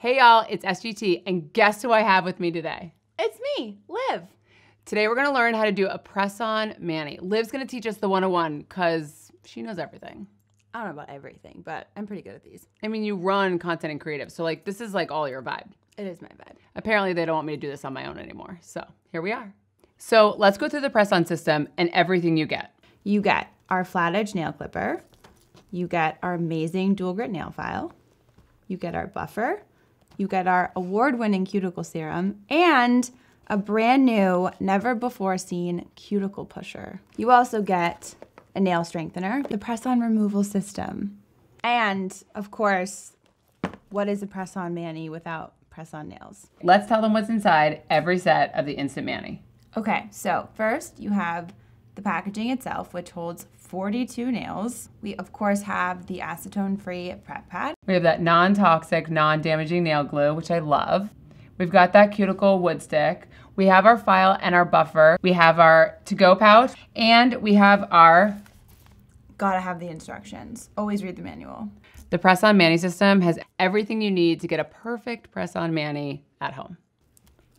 Hey y'all, it's SGT, and guess who I have with me today? It's me, Liv. Today we're gonna learn how to do a press on Manny. Liv's gonna teach us the 101 because she knows everything. I don't know about everything, but I'm pretty good at these. I mean, you run content and creative, so like this is like all your vibe. It is my vibe. Apparently, they don't want me to do this on my own anymore, so here we are. So let's go through the press on system and everything you get. You get our flat edge nail clipper, you get our amazing dual grit nail file, you get our buffer you get our award-winning cuticle serum and a brand new, never before seen cuticle pusher. You also get a nail strengthener, the press-on removal system, and of course, what is a press-on mani without press-on nails? Let's tell them what's inside every set of the Instant Mani. Okay, so first you have the packaging itself, which holds 42 nails. We, of course, have the acetone-free prep pad. We have that non-toxic, non-damaging nail glue, which I love. We've got that cuticle wood stick. We have our file and our buffer. We have our to-go pouch, and we have our... Gotta have the instructions. Always read the manual. The Press-On Manny system has everything you need to get a perfect Press-On Manny at home.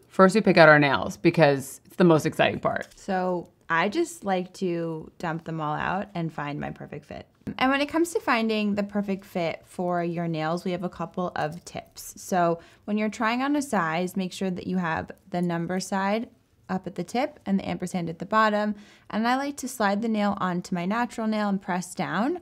First, we pick out our nails because it's the most exciting part. So I just like to dump them all out and find my perfect fit. And when it comes to finding the perfect fit for your nails, we have a couple of tips. So when you're trying on a size, make sure that you have the number side up at the tip and the ampersand at the bottom. And I like to slide the nail onto my natural nail and press down.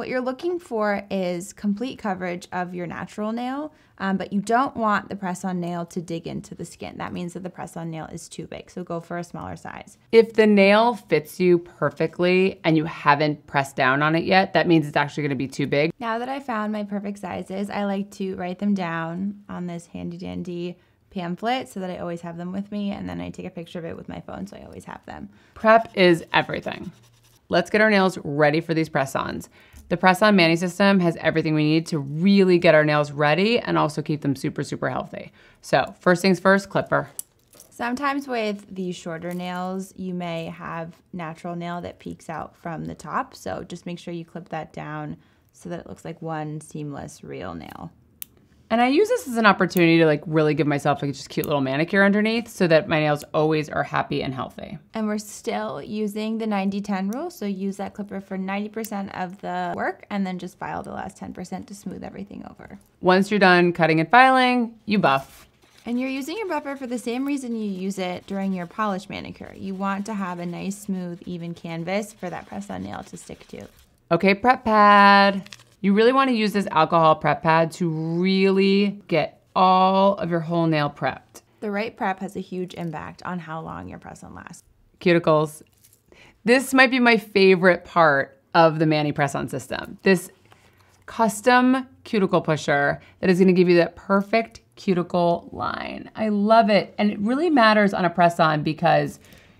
What you're looking for is complete coverage of your natural nail, um, but you don't want the press-on nail to dig into the skin. That means that the press-on nail is too big, so go for a smaller size. If the nail fits you perfectly and you haven't pressed down on it yet, that means it's actually gonna be too big. Now that I found my perfect sizes, I like to write them down on this handy dandy pamphlet so that I always have them with me and then I take a picture of it with my phone so I always have them. Prep is everything. Let's get our nails ready for these press-ons. The press-on Manny system has everything we need to really get our nails ready and also keep them super, super healthy. So first things first, clipper. Sometimes with the shorter nails, you may have natural nail that peaks out from the top. So just make sure you clip that down so that it looks like one seamless real nail. And I use this as an opportunity to like really give myself like just cute little manicure underneath so that my nails always are happy and healthy. And we're still using the 90-10 rule. So use that clipper for 90% of the work and then just file the last 10% to smooth everything over. Once you're done cutting and filing, you buff. And you're using your buffer for the same reason you use it during your polish manicure. You want to have a nice, smooth, even canvas for that press-on nail to stick to. Okay, prep pad. You really wanna use this alcohol prep pad to really get all of your whole nail prepped. The right prep has a huge impact on how long your press-on lasts. Cuticles. This might be my favorite part of the Manny press-on system. This custom cuticle pusher that is gonna give you that perfect cuticle line. I love it. And it really matters on a press-on because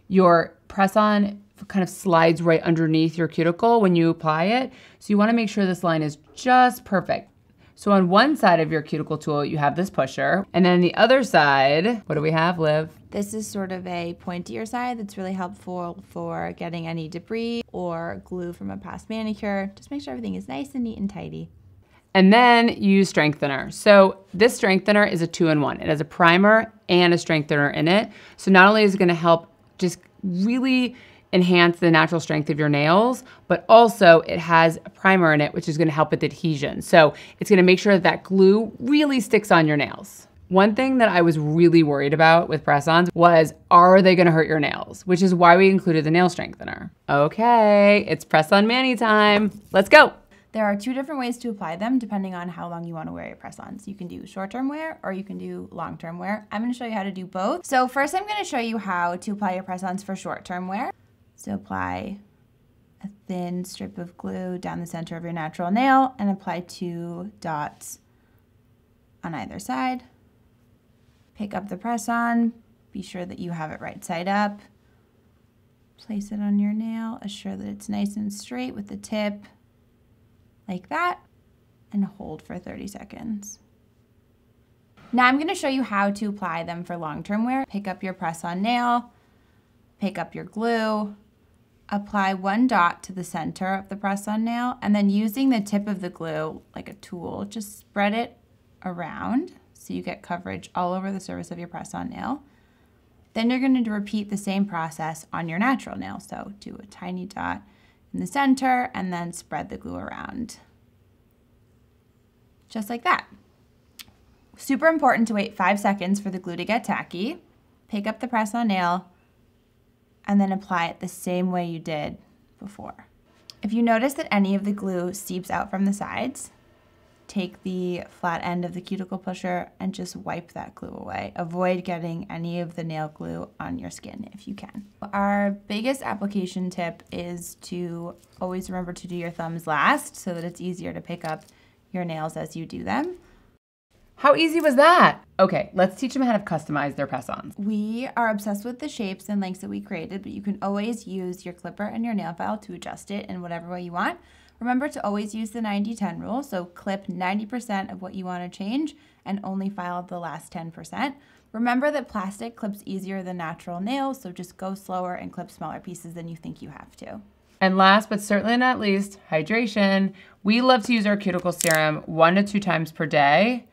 your press-on kind of slides right underneath your cuticle when you apply it. So you wanna make sure this line is just perfect. So on one side of your cuticle tool, you have this pusher. And then the other side, what do we have, Liv? This is sort of a pointier side that's really helpful for getting any debris or glue from a past manicure. Just make sure everything is nice and neat and tidy. And then use strengthener. So this strengthener is a two-in-one. It has a primer and a strengthener in it. So not only is it gonna help just really enhance the natural strength of your nails, but also it has a primer in it, which is gonna help with adhesion. So it's gonna make sure that, that glue really sticks on your nails. One thing that I was really worried about with press-ons was, are they gonna hurt your nails? Which is why we included the nail strengthener. Okay, it's press-on Manny time. Let's go. There are two different ways to apply them depending on how long you want to wear your press-ons. You can do short-term wear or you can do long-term wear. I'm going to show you how to do both. So first I'm going to show you how to apply your press-ons for short-term wear. So apply a thin strip of glue down the center of your natural nail and apply two dots on either side. Pick up the press on, be sure that you have it right side up. Place it on your nail, assure that it's nice and straight with the tip like that and hold for 30 seconds. Now I'm gonna show you how to apply them for long-term wear. Pick up your press-on nail, pick up your glue, apply one dot to the center of the press-on nail and then using the tip of the glue like a tool, just spread it around so you get coverage all over the surface of your press-on nail. Then you're going to repeat the same process on your natural nail. So do a tiny dot in the center and then spread the glue around. Just like that. Super important to wait five seconds for the glue to get tacky. Pick up the press-on nail, and then apply it the same way you did before. If you notice that any of the glue seeps out from the sides, take the flat end of the cuticle pusher and just wipe that glue away. Avoid getting any of the nail glue on your skin if you can. Our biggest application tip is to always remember to do your thumbs last so that it's easier to pick up your nails as you do them. How easy was that? Okay, let's teach them how to customize their press-ons. We are obsessed with the shapes and lengths that we created, but you can always use your clipper and your nail file to adjust it in whatever way you want. Remember to always use the 90-10 rule, so clip 90% of what you want to change and only file the last 10%. Remember that plastic clips easier than natural nails, so just go slower and clip smaller pieces than you think you have to. And last but certainly not least, hydration. We love to use our cuticle serum one to two times per day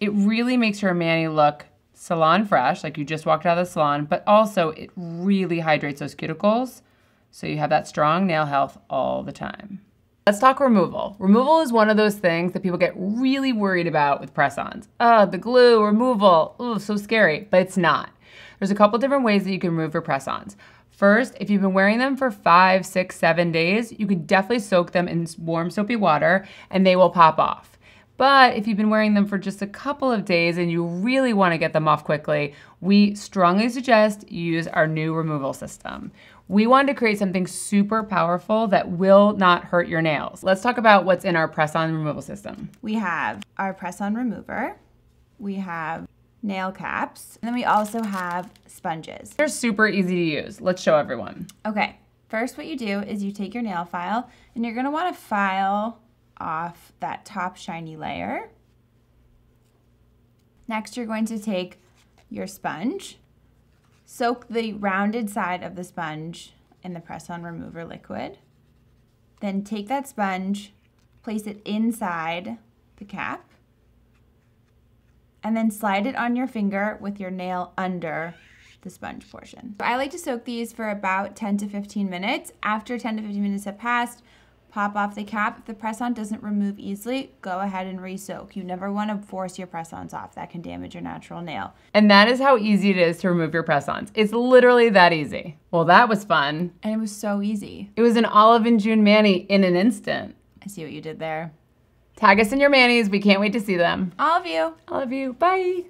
it really makes your mani look salon fresh, like you just walked out of the salon, but also it really hydrates those cuticles. So you have that strong nail health all the time. Let's talk removal. Removal is one of those things that people get really worried about with press-ons. Oh, the glue, removal, oh, so scary, but it's not. There's a couple different ways that you can remove your press-ons. First, if you've been wearing them for five, six, seven days, you could definitely soak them in warm soapy water and they will pop off. But if you've been wearing them for just a couple of days and you really want to get them off quickly, we strongly suggest you use our new removal system. We wanted to create something super powerful that will not hurt your nails. Let's talk about what's in our press-on removal system. We have our press-on remover. We have nail caps. And then we also have sponges. They're super easy to use. Let's show everyone. Okay. First, what you do is you take your nail file and you're going to want to file off that top shiny layer. Next, you're going to take your sponge, soak the rounded side of the sponge in the press-on remover liquid. Then take that sponge, place it inside the cap, and then slide it on your finger with your nail under the sponge portion. So I like to soak these for about 10 to 15 minutes. After 10 to 15 minutes have passed, Pop off the cap. If the press-on doesn't remove easily, go ahead and re-soak. You never want to force your press-ons off. That can damage your natural nail. And that is how easy it is to remove your press-ons. It's literally that easy. Well, that was fun. And it was so easy. It was an Olive and June Manny in an instant. I see what you did there. Tag us in your manis. We can't wait to see them. All of you. All of you. Bye.